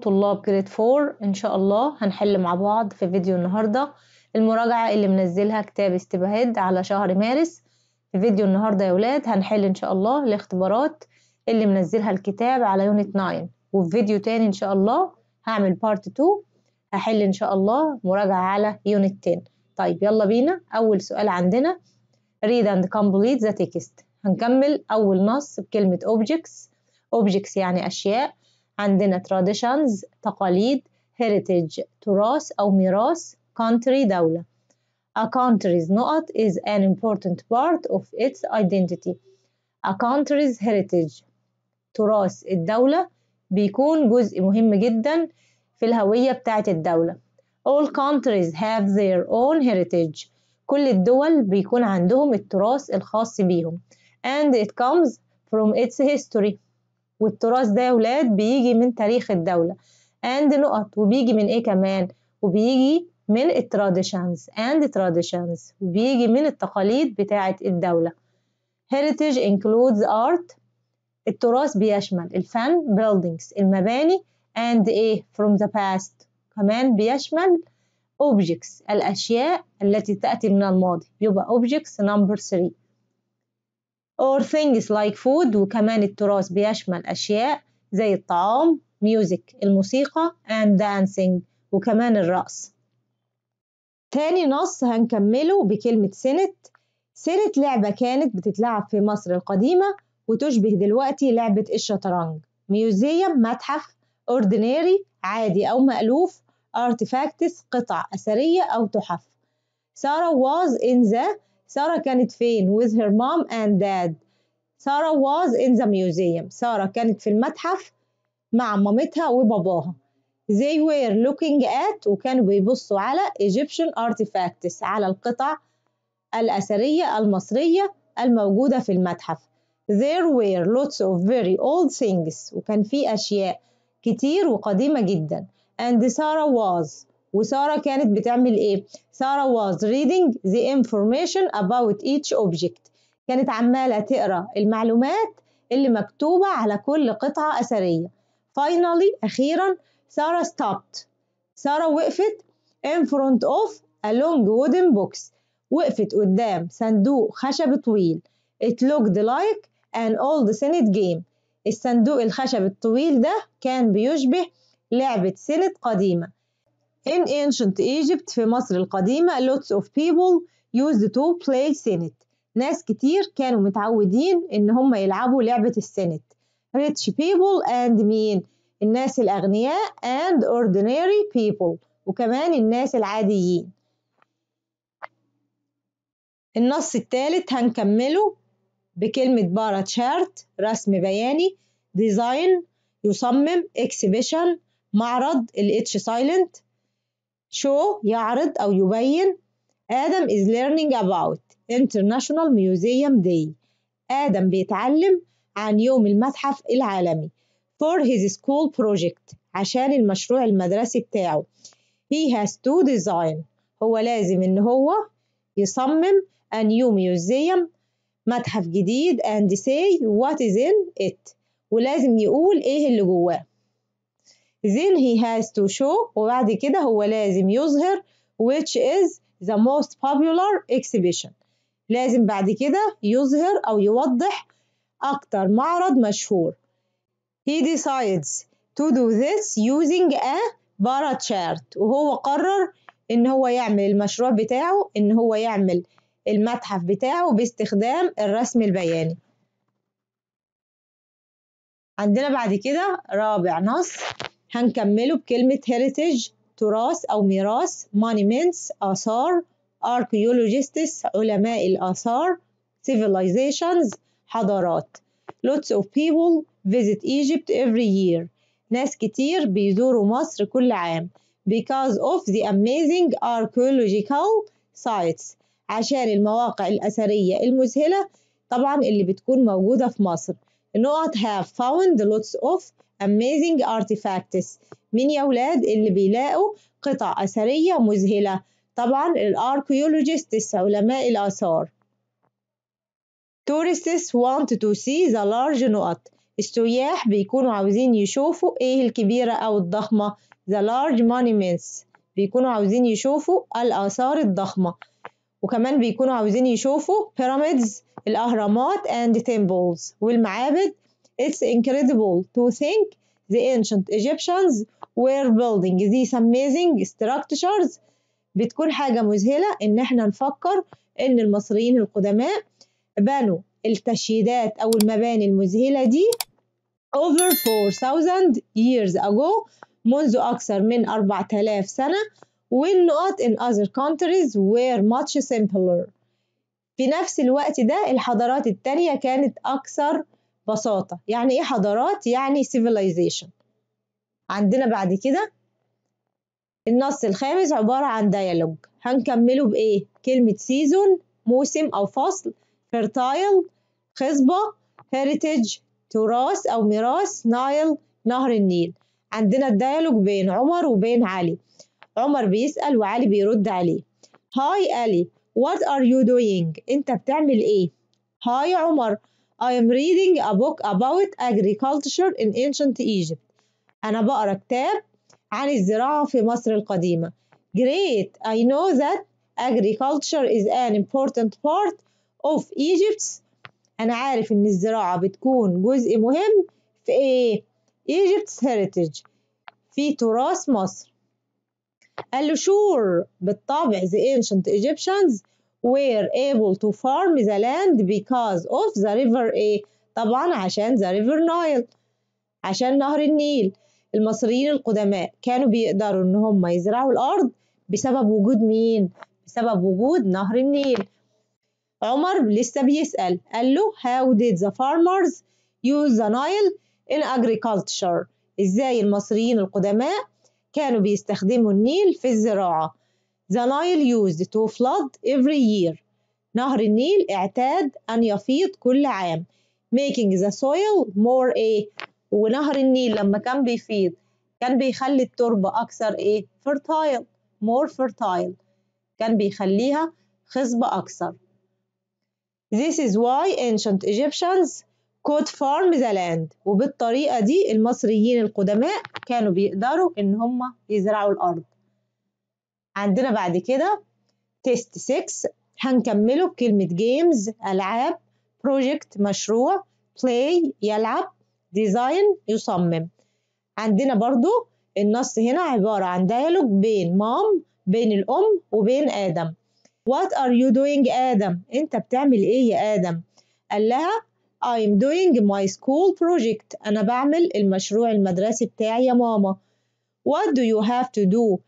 طلاب جريد 4 إن شاء الله هنحل مع بعض في فيديو النهاردة المراجعة اللي منزلها كتاب ستيب هيد على شهر مارس في فيديو النهاردة يا ولاد هنحل إن شاء الله الاختبارات اللي منزلها الكتاب على يونت 9 وفي فيديو تاني إن شاء الله هعمل بارت 2 هحل إن شاء الله مراجعة على يونت 10 طيب يلا بينا أول سؤال عندنا read and complete the text هنكمل أول نص بكلمة objects objects يعني أشياء عندنا traditions تقاليد heritage تراث أو ميراث country دولة A country's نقط is an important part of its identity A country's heritage تراث الدولة بيكون جزء مهم جدا في الهوية بتاعة الدولة All countries have their own heritage كل الدول بيكون عندهم التراث الخاص بيهم and it comes from its history والتراث ده يا ولاد بيجي من تاريخ الدولة and نقط وبيجي من ايه كمان وبيجي من التراديشنز and traditions وبيجي من التقاليد بتاعة الدولة heritage includes art التراث بيشمل الفن buildings المباني and ايه from the past كمان بيشمل objects الأشياء التي تأتي من الماضي يبقى objects number three or things like food وكمان التراث بيشمل أشياء زي الطعام music الموسيقى and dancing وكمان الرقص تاني نص هنكمله بكلمة سنت سنت لعبة كانت بتتلعب في مصر القديمة وتشبه دلوقتي لعبة الشطرنج ميوزيوم متحف ordinary عادي أو مألوف artifacts قطع أثرية أو تحف سارة was in the سارة كانت فين with her mom and dad سارة was in the museum سارة كانت في المتحف مع مامتها وباباها they were looking at وكانوا بيبصوا على Egyptian artifacts على القطع الأثرية المصرية الموجودة في المتحف there were lots of very old things وكان في أشياء كتير وقديمة جدا and Sarah was وساره كانت بتعمل ايه ساره was reading the information about each object كانت عماله تقرا المعلومات اللي مكتوبه على كل قطعه اثريه finally اخيرا ساره stopped ساره وقفت in front of a long wooden box وقفت قدام صندوق خشب طويل it looked like an old senate game الصندوق الخشب الطويل ده كان بيشبه لعبة سنة قديمة In ancient Egypt في مصر القديمة lots of people used to play senet ناس كتير كانوا متعودين إن هم يلعبوا لعبة السنت rich people and مين الناس الأغنياء and ordinary people وكمان الناس العاديين النص الثالث هنكمله بكلمة بارا تشارت رسم بياني ديزاين يصمم exhibition معرض الاتش سايلنت show يعرض أو يبين آدم is learning about International Museum Day آدم بيتعلم عن يوم المتحف العالمي for his school project عشان المشروع المدرسي بتاعه he has to design هو لازم إن هو يصمم a new museum متحف جديد and say what is in it ولازم يقول إيه اللي جواه then he has to show وبعد كده هو لازم يظهر which is the most popular exhibition لازم بعد كده يظهر أو يوضح أكتر معرض مشهور he decides to do this using a bar chart وهو قرر إن هو يعمل المشروع بتاعه إن هو يعمل المتحف بتاعه باستخدام الرسم البياني عندنا بعد كده رابع نص هنكمله بكلمة heritage تراث أو ميراث monuments آثار archaeologists علماء الآثار civilizations حضارات lots of people visit Egypt every year ناس كتير بيزوروا مصر كل عام because of the amazing archaeological sites عشان المواقع الأثرية المذهلة طبعا اللي بتكون موجودة في مصر النقط have found lots of amazing artifacts مين يا ولاد اللي بيلاقوا قطع أثرية مذهلة طبعا الاركيولوجيستس علماء الآثار tourists want to see the large نقط السياح بيكونوا عاوزين يشوفوا ايه الكبيرة أو الضخمة the large monuments بيكونوا عاوزين يشوفوا الآثار الضخمة وكمان بيكونوا عاوزين يشوفوا pyramids الأهرامات and temples والمعابد It's incredible to think the ancient Egyptians were building these amazing structures بتكون حاجة مذهلة إن إحنا نفكر إن المصريين القدماء بنوا التشييدات أو المباني المذهلة دي over 4000 years ago منذ أكثر من 4000 سنة not in other countries were much simpler في نفس الوقت ده الحضارات التانية كانت أكثر ببساطه يعني ايه حضارات يعني civilization عندنا بعد كده النص الخامس عباره عن ديالوج هنكمله بايه كلمه سيزون موسم او فصل فيرتايل خصبه heritage تراث او ميراث نايل نهر النيل عندنا الديالوج بين عمر وبين علي عمر بيسأل وعلي بيرد عليه هاي علي what are you doing انت بتعمل ايه هاي عمر I am reading a book about agriculture in ancient Egypt أنا بقرأ كتاب عن الزراعة في مصر القديمة Great I know that agriculture is an important part of Egypt. أنا عارف إن الزراعة بتكون جزء مهم في إيه؟ Egypt's heritage في تراث مصر قال له sure بالطبع the ancient Egyptians were able to farm the land because of the river A طبعا عشان the river Nile عشان نهر النيل المصريين القدماء كانوا بيقدروا ان هم يزرعوا الارض بسبب وجود مين بسبب وجود نهر النيل عمر لسه بيسأل قال له how did the farmers use the Nile in agriculture ازاي المصريين القدماء كانوا بيستخدموا النيل في الزراعة The Nile used to flood every year. نهر النيل اعتاد أن يفيض كل عام. Making the soil more ايه ونهر النيل لما كان بيفيض كان بيخلي التربة أكثر ايه fertile more fertile كان بيخليها خصبة أكثر. This is why ancient Egyptians could farm the land وبالطريقة دي المصريين القدماء كانوا بيقدروا إن هم يزرعوا الأرض. عندنا بعد كده تيست 6 هنكمله بكلمة جيمز ألعاب بروجكت مشروع بلاي يلعب ديزاين يصمم عندنا برضو النص هنا عبارة عن ديالوج بين مام بين الأم وبين آدم What are you doing آدم؟ أنت بتعمل إيه يا آدم؟ قال لها I'm doing my school project أنا بعمل المشروع المدرسي بتاعي يا ماما What do you have to do؟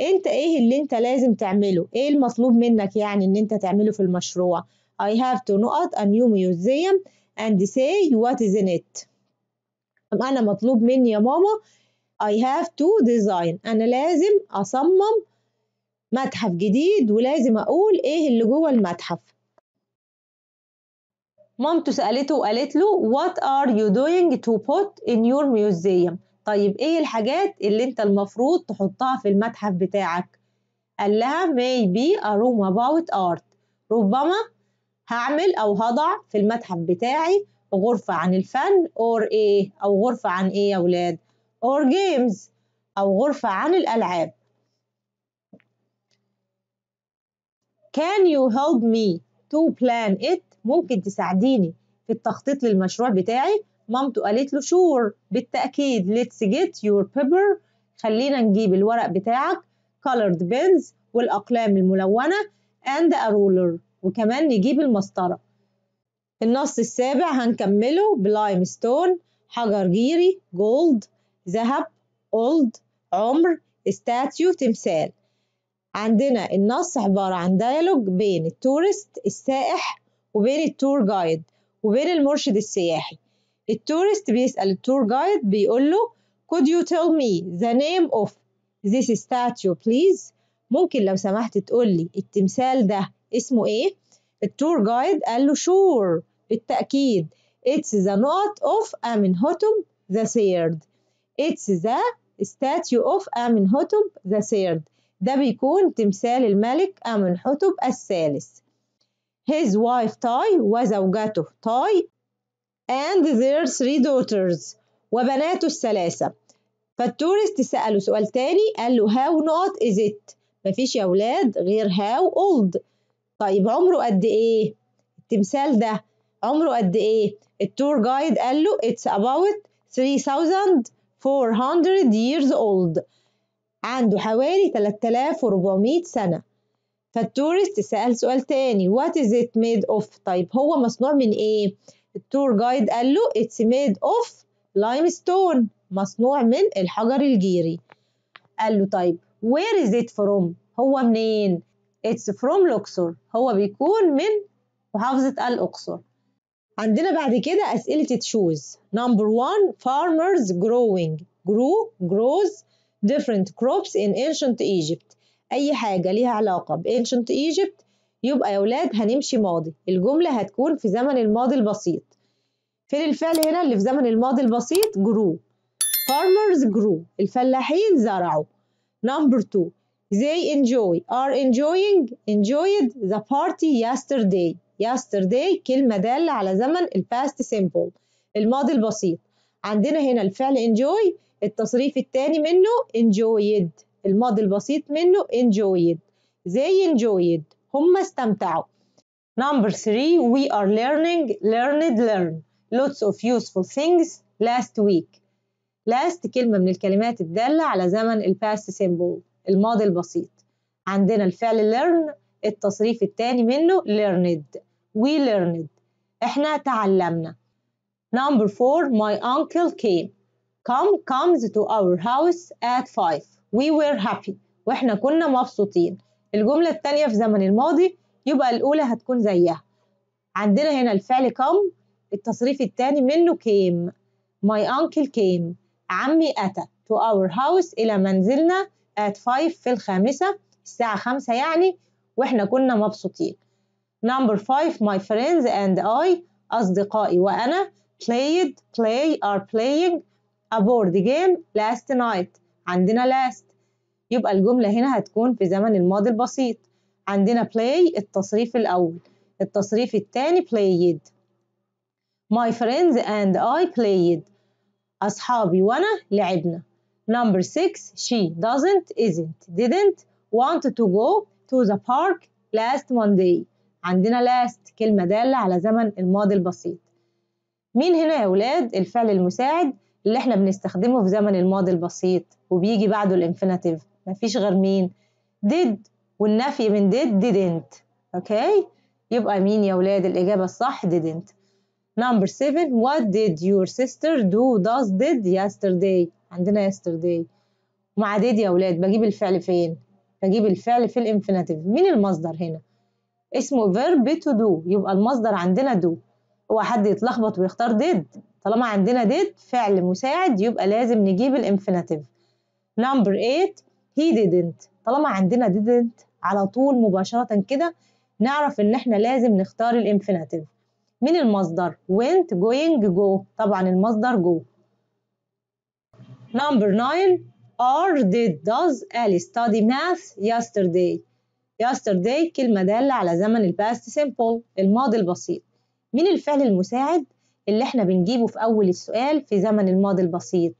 انت ايه اللي انت لازم تعمله ايه المطلوب منك يعني ان انت تعمله في المشروع I have to نقط a new museum and say what is in it أنا مطلوب مني يا ماما I have to design أنا لازم أصمم متحف جديد ولازم أقول إيه اللي جوه المتحف مامته سألته وقالت له What are you doing to put in your museum طيب ايه الحاجات اللي انت المفروض تحطها في المتحف بتاعك قال لها may be a room about art ربما هعمل او هضع في المتحف بتاعي غرفة عن الفن or ايه او غرفة عن ايه يا ولاد or games او غرفة عن الالعاب can you help me to plan it ممكن تساعديني في التخطيط للمشروع بتاعي مامته قالت له شور بالتأكيد let's get your paper خلينا نجيب الورق بتاعك colored pens والأقلام الملونة and a ruler وكمان نجيب المسطرة النص السابع هنكمله بلايم ستون حجر جيري جولد ذهب اولد عمر statue تمثال عندنا النص عبارة عن ديالوج بين التورست السائح وبين التور جايد وبين المرشد السياحي التورست بيسأل التور جايد بيقول له could you tell me the name of this statue please ممكن لو سمحت تقول لي التمثال ده اسمه ايه التور جايد قال له sure بالتأكيد it's the knot of Amenhotep the third it's the statue of Amenhotep the third ده بيكون تمثال الملك أمنحتب الثالث his wife تاي وزوجته تاي and their three daughters وبناته الثلاثة فالتورست سأله سؤال تاني قال له how not is it مفيش يا ولاد غير how old طيب عمره قد ايه التمثال ده عمره قد ايه التور جايد قال له it's about 3400 years old عنده حوالي 3400 سنة فالتورست سأل سؤال تاني what is it made of طيب هو مصنوع من ايه التور جايد قال له it's made of limestone مصنوع من الحجر الجيري قال له طيب where is it from هو منين it's from Luxor هو بيكون من محافظة الأقصر عندنا بعد كده أسئلة تشوز نمبر 1 farmers growing grew grows different crops in ancient Egypt أي حاجة ليها علاقة ب ancient Egypt يبقى يا ولاد هنمشي ماضي الجملة هتكون في زمن الماضي البسيط فين الفعل هنا اللي في زمن الماضي البسيط جرو farmers grew الفلاحين زرعوا number two they enjoy are enjoying enjoyed the party yesterday yesterday كلمة دالة على زمن الباست past simple الماضي البسيط عندنا هنا الفعل enjoy التصريف الثاني منه enjoyed الماضي البسيط منه enjoyed they enjoyed هم استمتعوا Number three, we are learning, learned, learn. Lots of useful things last week. Last كلمة من الكلمات الدالة على زمن ال past simple الماضي البسيط. عندنا الفعل learn التصريف الثاني منه learned. We learned. احنا تعلمنا. Number four, my uncle came. Come comes to our house at five. We were happy. واحنا كنا مبسوطين. الجملة التانية في زمن الماضي يبقى الأولى هتكون زيها عندنا هنا الفعل come التصريف التاني منه came my uncle came عمي أتى to our house إلى منزلنا at five في الخامسة الساعة خمسة يعني وإحنا كنا مبسوطين number five my friends and I أصدقائي وأنا played play are playing a board game last night عندنا last يبقى الجملة هنا هتكون في زمن الماضي البسيط عندنا play التصريف الأول التصريف الثاني played my friends and I played أصحابي وأنا لعبنا number six she doesn't isn't didn't want to go to the park last Monday عندنا last كلمة دالة على زمن الماضي البسيط مين هنا يا ولاد الفعل المساعد اللي احنا بنستخدمه في زمن الماضي البسيط وبيجي بعده الانفينيتيف مفيش غير مين did والنفي من did didn't اوكي يبقى مين يا ولاد الإجابة الصح didn't number seven what did your sister do does did yesterday عندنا yesterday مع did يا ولاد بجيب الفعل فين بجيب الفعل في الانفينيتيف مين المصدر هنا اسمه verb to do يبقى المصدر عندنا do هو حد يتلخبط ويختار did طالما عندنا did فعل مساعد يبقى لازم نجيب الانفينيتيف number eight هي didn't طالما عندنا didn't على طول مباشرة كده نعرف إن إحنا لازم نختار الانفينيتيف من المصدر؟ went going go طبعا المصدر go Number 9 are did does Alice study math yesterday yesterday كلمة دالة على زمن الباست simple الماضي البسيط مين الفعل المساعد اللي احنا بنجيبه في أول السؤال في زمن الماضي البسيط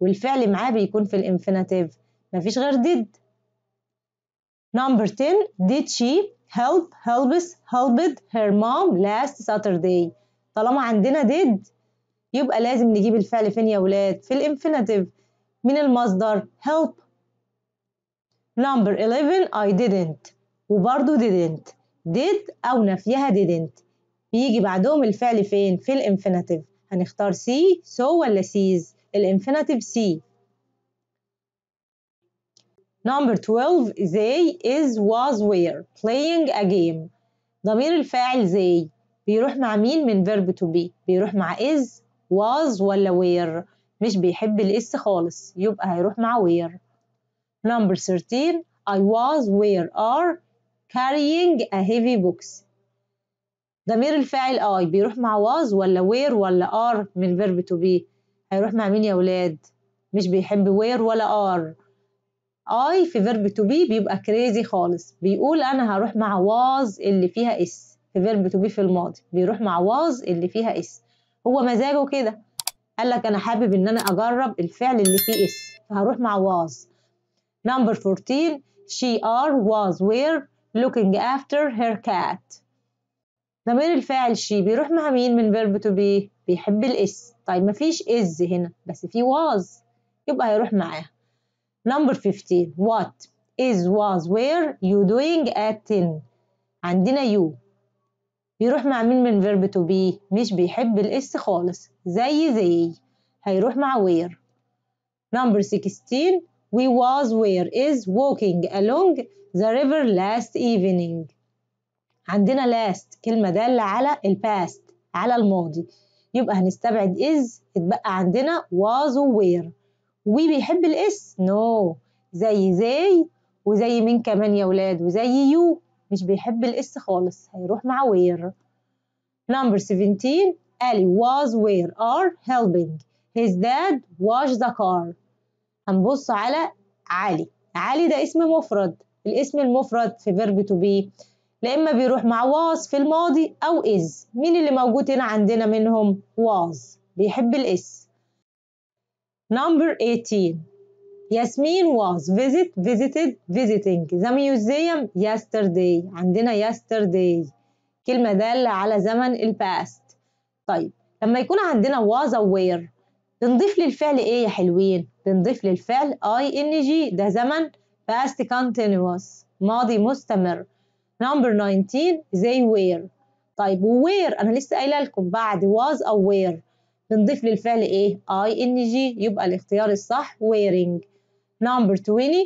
والفعل معاه بيكون في الانفينيتيف ما فيش غير did number 10 did she help helps helped her mom last Saturday طالما عندنا did يبقى لازم نجيب الفعل فين يا ولاد في الانفينيتيف من المصدر help number 11 I didn't وبرضو didn't did أو نفيها didn't بيجي بعدهم الفعل فين في الانفينيتيف هنختار سي سو so ولا سيز الانفينيتيف سي Number 12 they is was were playing a game ضمير الفاعل they بيروح مع مين من verb to be بيروح مع is was ولا were مش بيحب الاس خالص يبقى هيروح مع were Number 13 I was where are carrying a heavy box ضمير الفاعل I بيروح مع was ولا where ولا are من verb to be هيروح مع مين يا ولاد مش بيحب where ولا are اي في فيرب تو بي بيبقى كريزي خالص بيقول انا هروح مع واز اللي فيها اس في فيرب تو بي في الماضي بيروح مع واز اللي فيها اس هو مزاجه كده قال لك انا حابب ان انا اجرب الفعل اللي فيه اس فهروح مع واز نمبر 14 she are was were looking after her cat ضمير الفاعل she بيروح مع مين من verb to be بيحب الاس طيب مفيش از هنا بس في was يبقى هيروح معاه number fifty. what is was where you doing at in? عندنا you بيروح مع مين من verb to be مش بيحب الاس خالص زي زي هيروح مع where number 16 we was where is walking along the river last evening عندنا last كلمة دالة على الباست على الماضي يبقى هنستبعد is اتبقى عندنا was where وي بيحب الاس نو no. زي زي وزي مين كمان يا ولاد وزي يو مش بيحب الاس خالص هيروح مع وير نمبر 17 الي واز وير ار هيلبينج هيز داد واش ذا كار هنبص على علي علي ده اسم مفرد الاسم المفرد في فيرب تو بي لا اما بيروح مع was في الماضي او is مين اللي موجود هنا عندنا منهم was بيحب الاس Number 18 Yasmin was visit visited visiting the museum yesterday عندنا yesterday كلمة دالة على زمن الباست past طيب لما يكون عندنا was aware بنضيف للفعل ايه يا حلوين بنضيف للفعل ing ده زمن past continuous ماضي مستمر number 19 they were طيب where انا لسه قايله لكم بعد was aware بنضيف للفعل ايه اي ان جي يبقى الاختيار الصح wearing number 20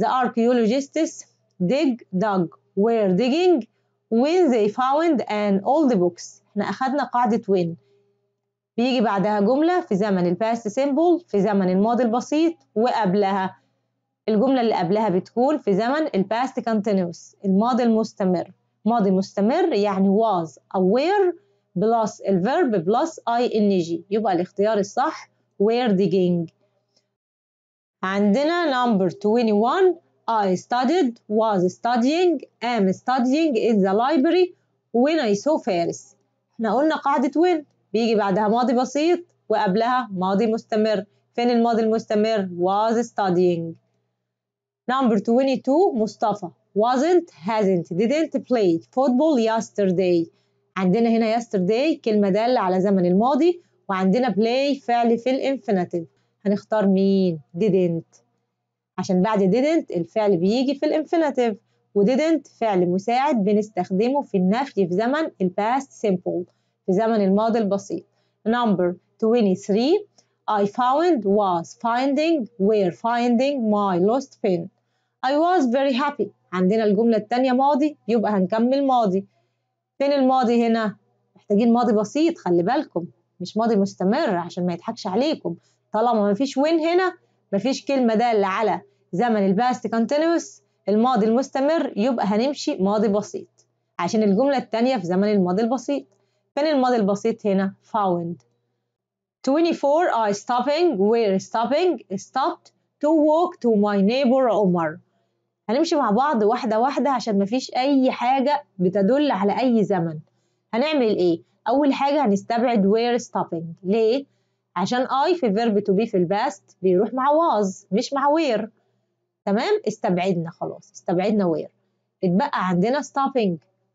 the archaeologists dig dug were digging when they found an old books احنا اخدنا قاعدة when بيجي بعدها جملة في زمن الباست سيمبل في زمن الماضي البسيط وقبلها الجملة اللي قبلها بتكون في زمن الباست كونتينوس الماضي المستمر ماضي مستمر يعني was أو were بلس الفيرب بلس اي ان جي يبقى الاختيار الصح were digging عندنا number 21 I studied was studying am studying in the library when I saw Paris احنا قلنا قاعدة when بيجي بعدها ماضي بسيط وقبلها ماضي مستمر فين الماضي المستمر was studying number 22 مصطفى wasn't hasn't didn't play football yesterday عندنا هنا yesterday كلمة دالة على زمن الماضي وعندنا play فعل في الانفينيتيف هنختار مين didn't عشان بعد didn't الفعل بيجي في الانفينيتيف didn't فعل مساعد بنستخدمه في النفي في زمن الباست سيمبل في زمن الماضي البسيط number 23 I found was finding were finding my lost pen I was very happy عندنا الجملة التانية ماضي يبقى هنكمل ماضي فين الماضي هنا محتاجين ماضي بسيط خلي بالكم مش ماضي مستمر عشان ما يضحكش عليكم طالما ما فيش وين هنا ما فيش كلمة دالة على زمن الباست كونتينوس الماضي المستمر يبقى هنمشي ماضي بسيط عشان الجملة التانية في زمن الماضي البسيط فين الماضي البسيط هنا found 24 I stopping where stopping stopped to walk to my neighbor Omar هنمشي مع بعض واحدة واحدة عشان مفيش أي حاجة بتدل على أي زمن هنعمل إيه؟ أول حاجة هنستبعد where stopping ليه؟ عشان I في verb to be في الباست بيروح مع was مش مع where تمام؟ استبعدنا خلاص استبعدنا where اتبقى عندنا stopping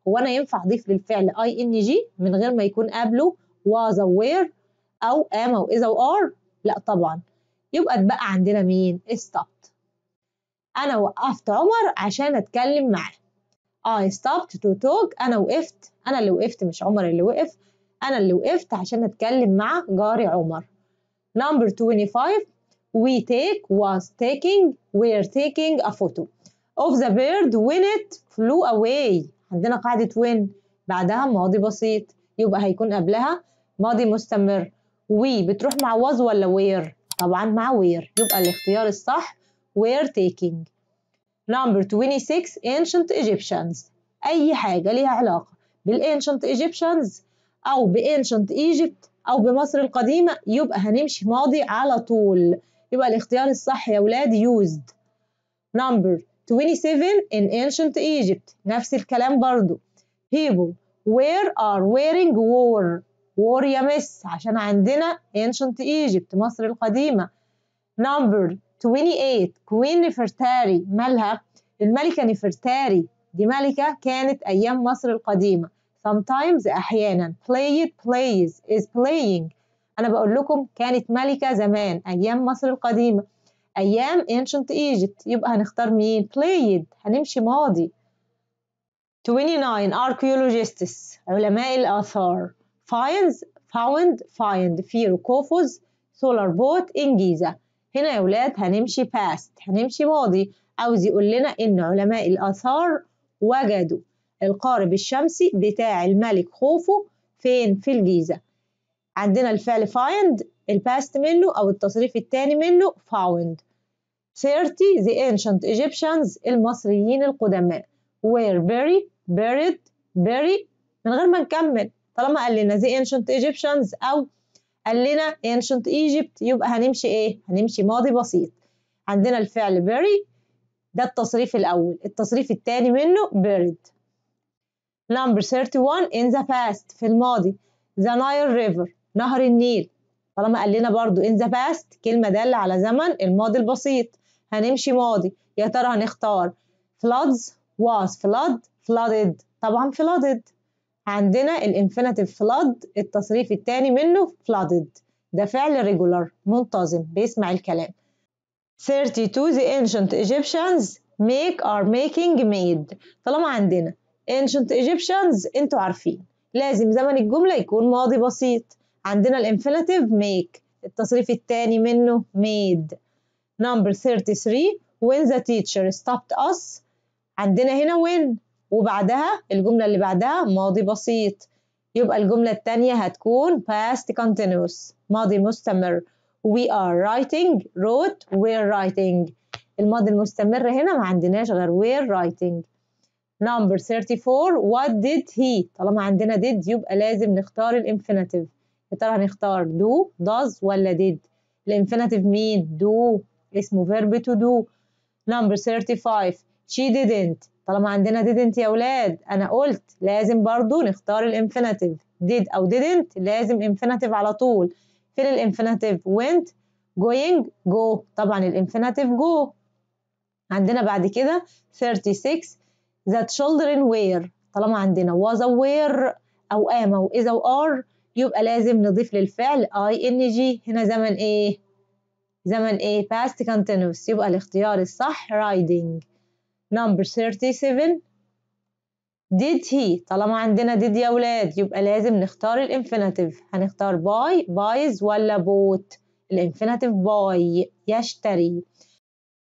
هو أنا ينفع أضيف للفعل ing من غير ما يكون قبله was أو where أو am أو is أو are؟ لأ طبعا يبقى اتبقى عندنا مين؟ stop أنا وقفت عمر عشان أتكلم معاه آه، I stopped to talk أنا وقفت أنا اللي وقفت مش عمر اللي وقف أنا اللي وقفت عشان أتكلم مع جاري عمر Number 25 we take was taking were taking a photo of the bird when it flew away عندنا قاعدة when بعدها ماضي بسيط يبقى هيكون قبلها ماضي مستمر we بتروح مع was ولا where طبعا مع where يبقى الاختيار الصح were taking number 26 ancient Egyptians أي حاجة ليها علاقة بالانشنت Egyptians أو بانشنت Egypt أو بمصر القديمة يبقى هنمشي ماضي على طول يبقى الاختيار الصح يا ولاد used number 27 in ancient Egypt نفس الكلام برضو people where are wearing war war يا مس عشان عندنا ancient Egypt مصر القديمة number 28 كوين نفرتاري مالها الملكة نفرتاري دي ملكة كانت أيام مصر القديمة sometimes أحيانا play it plays is playing أنا بقول لكم كانت ملكة زمان أيام مصر القديمة أيام ancient Egypt يبقى هنختار مين played هنمشي ماضي 29 archaeologists علماء الآثار finds found find في solar boat in Giza هنا يا ولاد هنمشي past هنمشي ماضي عاوز يقول لنا إن علماء الآثار وجدوا القارب الشمسي بتاع الملك خوفو فين في الجيزة عندنا الفعل find الباست منه أو التصريف التاني منه found 30 the ancient Egyptians المصريين القدماء were buried buried buried من غير ما نكمل طالما قال لنا the ancient Egyptians أو قال لنا ancient Egypt يبقى هنمشي ايه؟ هنمشي ماضي بسيط عندنا الفعل bury ده التصريف الأول التصريف الثاني منه buried number 31 in the past في الماضي the Nile River نهر النيل طالما قال لنا برضو in the past كلمة دالة على زمن الماضي البسيط هنمشي ماضي يا ترى هنختار floods was flood flooded طبعا flooded عندنا الانفينيتيف فلاد التصريف الثاني منه flooded ده فعل ريجولر منتظم بيسمع الكلام 32 the ancient Egyptians make are making made طالما عندنا ancient Egyptians انتوا عارفين لازم زمن الجملة يكون ماضي بسيط عندنا الانفينيتيف make التصريف الثاني منه made number 33 when the teacher stopped us عندنا هنا when وبعدها الجملة اللي بعدها ماضي بسيط يبقى الجملة التانية هتكون past continuous ماضي مستمر we are writing wrote we're writing الماضي المستمر هنا ما عندناش غير we're writing number 34 what did he طالما عندنا did يبقى لازم نختار الانفينيتيف يا ترى هنختار do does ولا did الانفينيتيف مين do اسمه verb to do number 35 she didn't طالما عندنا didn't يا ولاد انا قلت لازم برضو نختار الانفينيتيف did او didn't لازم انفينيتيف على طول فين الانفينيتيف went going go طبعا الانفينيتيف go عندنا بعد كده 36 the children were طالما عندنا was aware او am او is او are يبقى لازم نضيف للفعل ing هنا زمن ايه زمن ايه past continuous يبقى الاختيار الصح riding number 37 did he طالما عندنا did يا ولاد يبقى لازم نختار الانفينيتيف هنختار باي بايز ولا بوت الانفينيتيف باي يشتري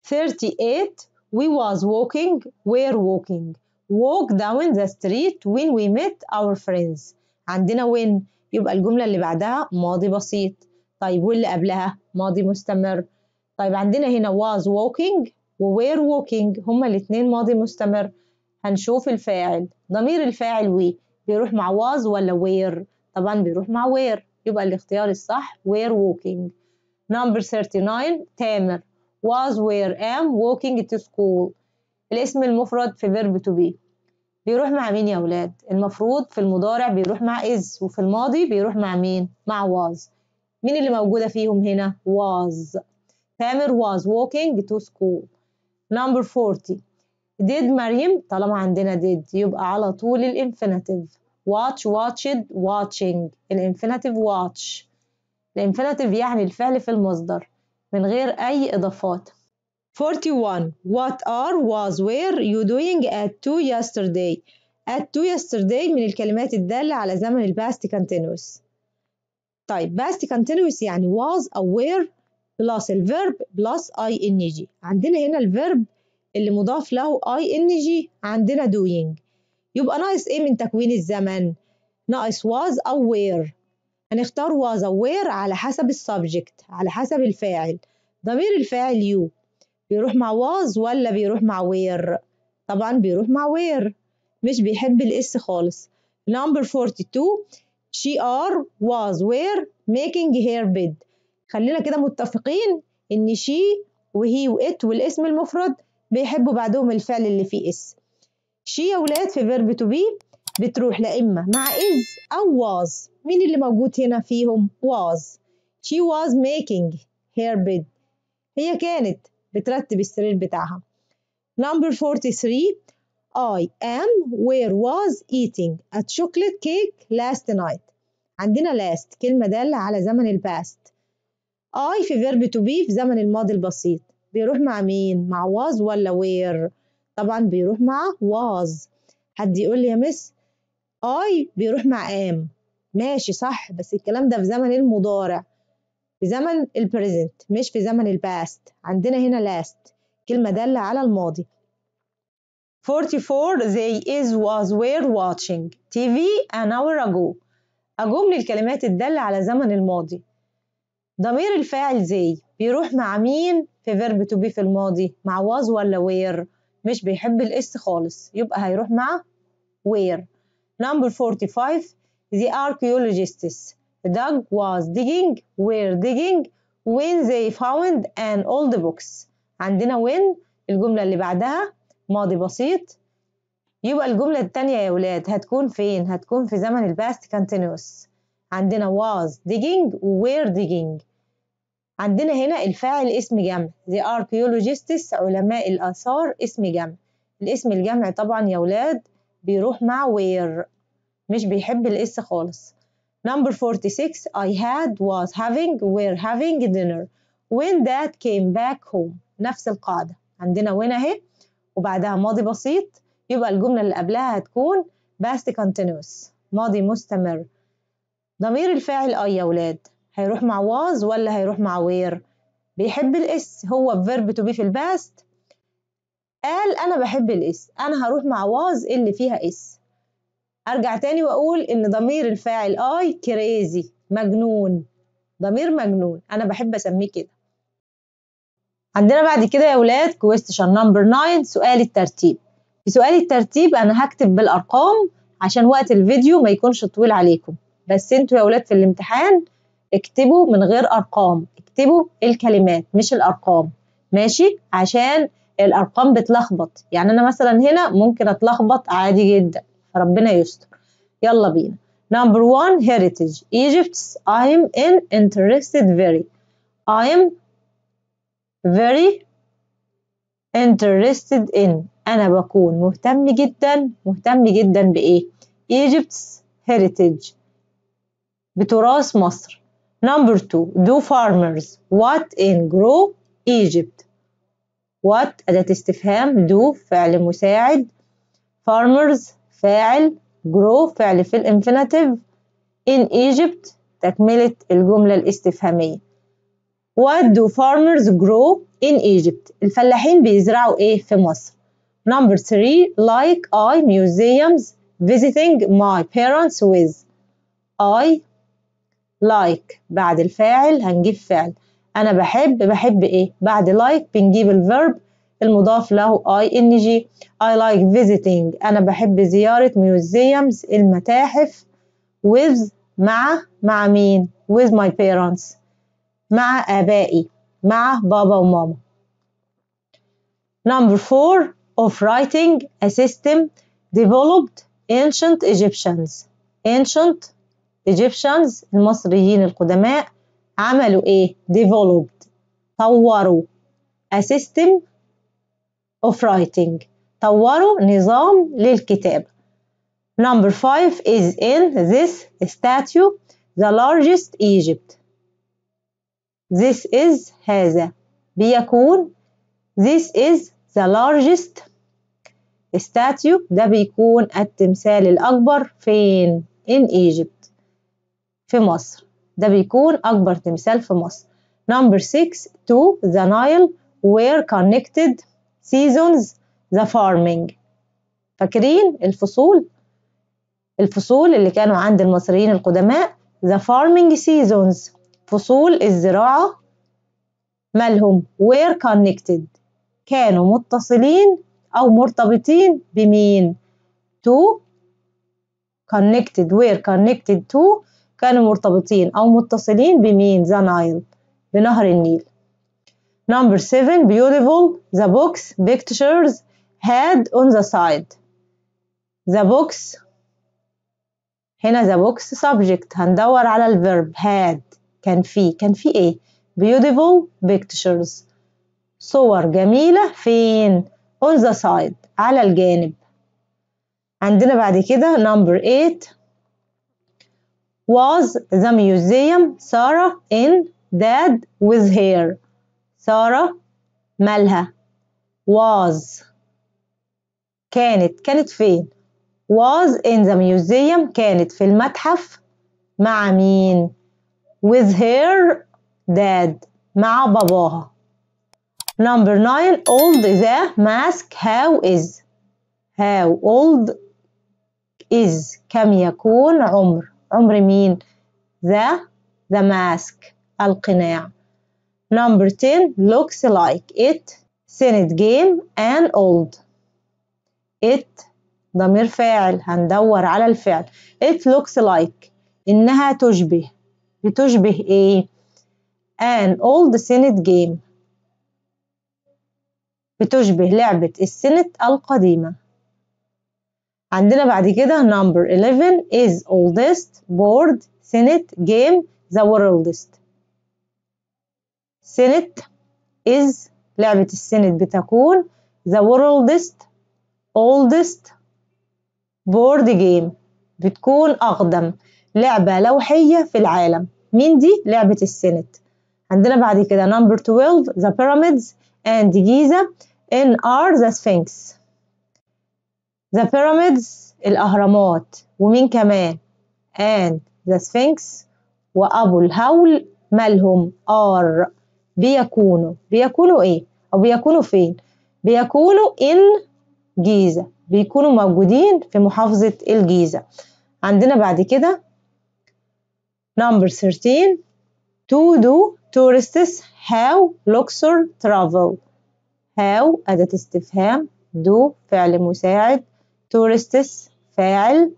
38 we was walking were walking walk down the street when we met our friends عندنا when يبقى الجملة اللي بعدها ماضي بسيط طيب واللي قبلها ماضي مستمر طيب عندنا هنا was walking وير ووكينج هما الاتنين ماضي مستمر هنشوف الفاعل ضمير الفاعل وي بيروح مع واز ولا وير طبعا بيروح مع وير يبقى الاختيار الصح وير ووكينج نمبر 39 تامر was where am walking to school الاسم المفرد في verb to be بيروح مع مين يا ولاد المفروض في المضارع بيروح مع is وفي الماضي بيروح مع مين مع was مين اللي موجودة فيهم هنا was تامر was walking to school number 40 did مريم طالما عندنا did يبقى على طول الانفينيتيف watch watched watching الانفينيتيف watch الانفينيتيف يعني الفعل في المصدر من غير أي إضافات 41 what are was were you doing at 2 yesterday at 2 yesterday من الكلمات الدالة على زمن الباست continuous طيب past continuous يعني was أو were بلس الفيرب بلس اي ان جي عندنا هنا الفيرب اللي مضاف له اي ان جي عندنا دوينج يبقى ناقص ايه من تكوين الزمن ناقص واز او وير هنختار واز او وير على حسب السبجكت على حسب الفاعل ضمير الفاعل يو بيروح مع واز ولا بيروح مع وير طبعا بيروح مع وير مش بيحب الاس خالص number 42 she are was where making her bed خلينا كده متفقين ان شي وهي وات والاسم المفرد بيحبوا بعدهم الفعل اللي فيه اس شي يا ولاد في فيرب تو بي بتروح لا اما مع از او واز مين اللي موجود هنا فيهم واز she was making her bed هي كانت بترتب السرير بتاعها number 43 I am where was eating a chocolate cake last night عندنا last كلمة دالة على زمن الباست اي في فيرب تو بي في زمن الماضي البسيط بيروح مع مين مع واز ولا وير طبعا بيروح مع واز حد يقول لي يا مس اي بيروح مع ام ماشي صح بس الكلام ده في زمن المضارع في زمن البريزنت مش في زمن الباست عندنا هنا لاست كلمة دالة على الماضي 44 they is was were watching TV an hour ago أجمل الكلمات الدالة على زمن الماضي ضمير الفاعل زي بيروح مع مين في فيرب تو بي في الماضي مع واز ولا وير مش بيحب الاس خالص يبقى هيروح مع وير نمبر 45 the archaeologists dug was digging were digging when they found an old box عندنا when الجملة اللي بعدها ماضي بسيط يبقى الجملة التانية يا ولاد هتكون فين؟ هتكون في زمن الباست كونتينوس عندنا was digging و were digging عندنا هنا الفاعل اسم جمع the archaeologists علماء الآثار اسم جمع الاسم الجمع طبعا يا ولاد بيروح مع where مش بيحب الاس خالص number 46 I had was having were having dinner when that came back home نفس القاعدة عندنا وين اهي وبعدها ماضي بسيط يبقى الجملة اللي قبلها هتكون past continuous ماضي مستمر ضمير الفاعل اي يا ولاد هيروح مع واز ولا هيروح مع وير بيحب الاس هو فيرب تو بي في الباست قال انا بحب الاس انا هروح مع واز اللي فيها اس ارجع تاني واقول ان ضمير الفاعل اي كريزي مجنون ضمير مجنون انا بحب اسميه كده عندنا بعد كده يا ولاد كويستشن نمبر 9 سؤال الترتيب في سؤال الترتيب انا هكتب بالارقام عشان وقت الفيديو ما يكونش طويل عليكم بس انتوا يا ولاد في الامتحان اكتبوا من غير ارقام اكتبوا الكلمات مش الارقام ماشي عشان الارقام بتلخبط يعني انا مثلا هنا ممكن اتلخبط عادي جدا فربنا يستر يلا بينا number one heritage Egypt's I'm in interested very I'm very interested in أنا بكون مهتم جدا مهتم جدا بإيه Egypt's heritage بتراث مصر Number two, do farmers what in grow Egypt what أداة استفهام do فعل مساعد farmers فاعل grow فعل في الانفينيتيف in Egypt تكملة الجملة الاستفهامية what do farmers grow in Egypt الفلاحين بيزرعوا ايه في مصر number three like I museums visiting my parents with I لايك like بعد الفاعل هنجيب فعل انا بحب بحب ايه بعد لايك like بنجيب الفيرب المضاف له اي ان جي اي لايك فيزيتنج انا بحب زياره ميوزيومز المتاحف with مع مع مين with my parents مع ابائي مع بابا وماما number four of writing a system developed ancient Egyptians ancient Egyptians المصريين القدماء عملوا إيه؟ developed طوروا a system of writing طوروا نظام للكتابة number five is in this statue the largest Egypt this is هذا بيكون this is the largest statue ده بيكون التمثال الأكبر فين in Egypt في مصر ده بيكون أكبر تمثال في مصر number 6 to the Nile were connected seasons the farming فاكرين الفصول الفصول اللي كانوا عند المصريين القدماء the farming seasons فصول الزراعة مالهم were connected كانوا متصلين أو مرتبطين بمين to connected were connected to كانوا مرتبطين أو متصلين بمين ذا نايل بنهر النيل Number 7 beautiful the books pictures had on the side the books هنا the books subject هندور على الverb had كان في كان في ايه beautiful pictures صور جميلة فين on the side على الجانب عندنا بعد كده number 8 was the museum Sarah in Dad with her Sarah مالها was كانت كانت فين was in the museum كانت في المتحف مع مين with her dad مع باباها number 9 old the mask how is how old is كم يكون عمر عمر مين the the mask القناع number 10 looks like it Senate game and old it ضمير فاعل هندور على الفعل it looks like إنها تشبه بتشبه إيه an old Senate game بتشبه لعبة السنت القديمة عندنا بعد كده number 11 is oldest board senate game the worldest senate is لعبة السنت بتكون the worldest oldest board game بتكون أقدم لعبة لوحية في العالم مين دي؟ لعبة السنت عندنا بعد كده number 12 the pyramids and Giza in are the sphinx The pyramids الأهرامات ومين كمان and the sphinx وأبو الهول مالهم are بيكونوا بيكونوا إيه أو بيكونوا فين بيكونوا in جيزة بيكونوا موجودين في محافظة الجيزة عندنا بعد كده number 13 to do tourists how Luxor travel how أداة استفهام do فعل مساعد tourists فاعل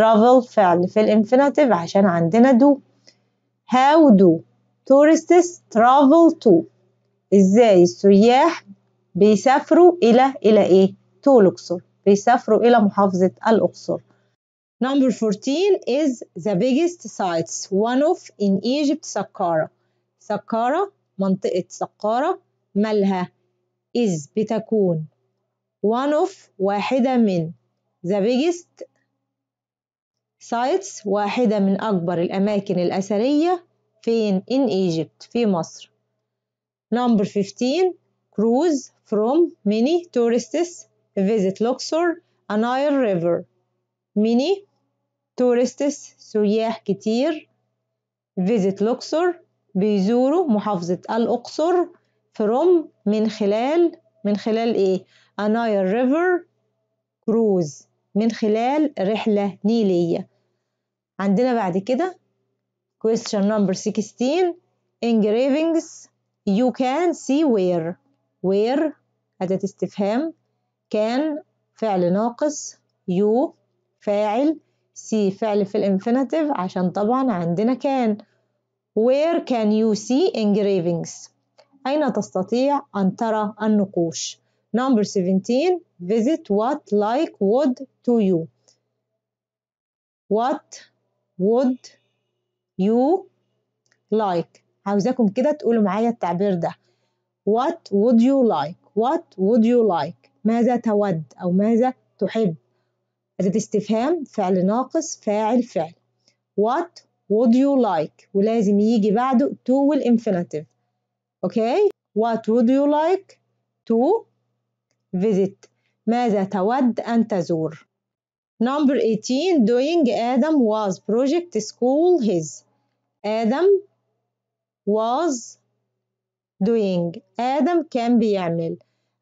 travel فعل في الانفينيتيف عشان عندنا do how do tourists travel to ازاي السياح بيسافروا الى الى ايه to الاقصر بيسافروا الى محافظة الاقصر Number 14 is the biggest sites one of in Egypt saqqara saqqara منطقة saqqara مالها is بتكون one of واحدة من The biggest sites واحدة من أكبر الأماكن الأثرية فين in Egypt في مصر Number 15 Cruise from many tourists visit Luxor and Nile river many tourists سياح كتير visit Luxor بيزوروا محافظة الأقصر from من خلال من خلال إيه a Nile river cruise من خلال رحلة نيلية عندنا بعد كده question number 16 engravings you can see where where أداة استفهام can فعل ناقص you فاعل see فعل في الانفينيتيف عشان طبعا عندنا can where can you see engravings أين تستطيع أن ترى النقوش number 17 visit what like would to you what would you like عاوزاكم كده تقولوا معايا التعبير ده what would you like what would you like ماذا تود أو ماذا تحب أداة استفهام فعل ناقص فاعل فعل what would you like ولازم يجي بعده to والإنفينيتيف أوكي okay? what would you like to visit ماذا تود أن تزور؟ Number 18 Doing Adam was project school his Adam was doing آدم كان بيعمل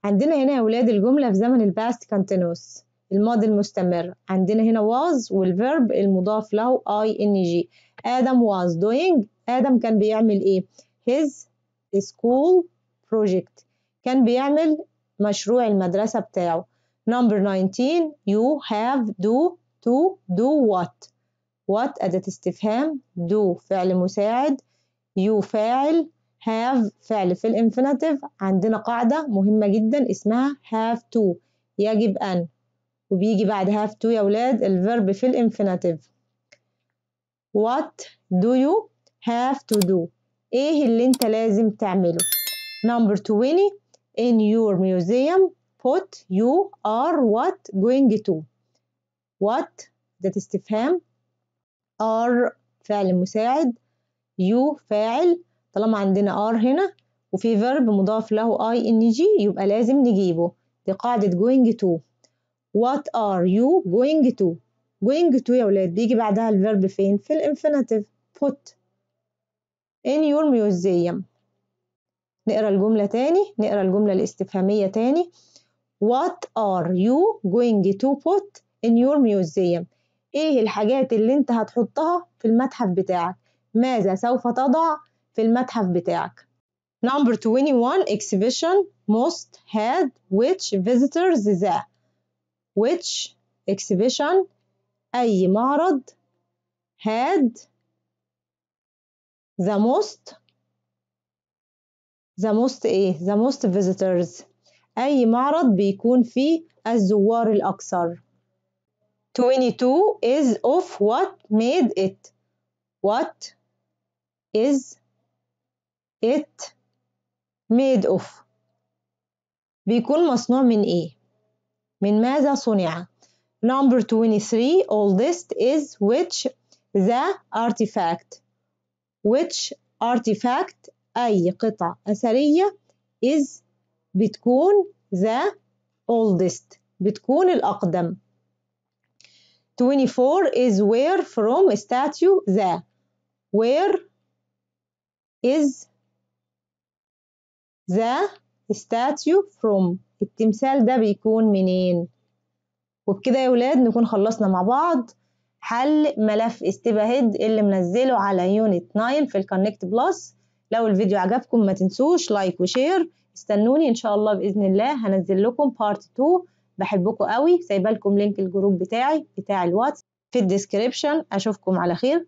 عندنا هنا يا ولاد الجملة في زمن الباست continuous الماضي المستمر عندنا هنا was والverb المضاف له ing آدم was doing آدم كان بيعمل إيه his school project كان بيعمل مشروع المدرسة بتاعه Number 19 you have do to do what what أداة استفهام do فعل مساعد you فاعل have فعل في الانفينيتيف عندنا قاعدة مهمة جدا اسمها have to يجب أن وبيجي بعد have to يا ولاد الفيرب في الانفينيتيف what do you have to do ايه اللي انت لازم تعمله number 20 in your museum put you are what going to what ذات استفهام are فعل مساعد you فاعل طالما عندنا are هنا وفي verb مضاف له ing يبقى لازم نجيبه دي قاعدة going to what are you going to going to يا ولاد بيجي بعدها الفيرب فين في الانفينيتيف put in your museum نقرا الجملة تاني نقرا الجملة الاستفهامية تاني What are you going to put in your museum إيه الحاجات اللي أنت هتحطها في المتحف بتاعك ماذا سوف تضع في المتحف بتاعك Number 21 exhibition must had which visitors the which exhibition أي معرض had the most the most إيه the most visitors أي معرض بيكون فيه الزوار الأكثر 22 is of what made it what is it made of بيكون مصنوع من إيه من ماذا صنع number 23 all this is which the artifact which artifact أي قطع أثرية is بتكون the oldest بتكون الأقدم 24 is where from statue the where is the statue from التمثال ده بيكون منين وبكده يا ولاد نكون خلصنا مع بعض حل ملف استباهد اللي منزله على يونت 9 في الكونكت بلس لو الفيديو عجبكم ما تنسوش لايك وشير استنوني ان شاء الله باذن الله هنزل لكم بارت 2 بحبكم قوي سايبه لكم لينك الجروب بتاعي بتاع الواتس في الديسكريبشن اشوفكم على خير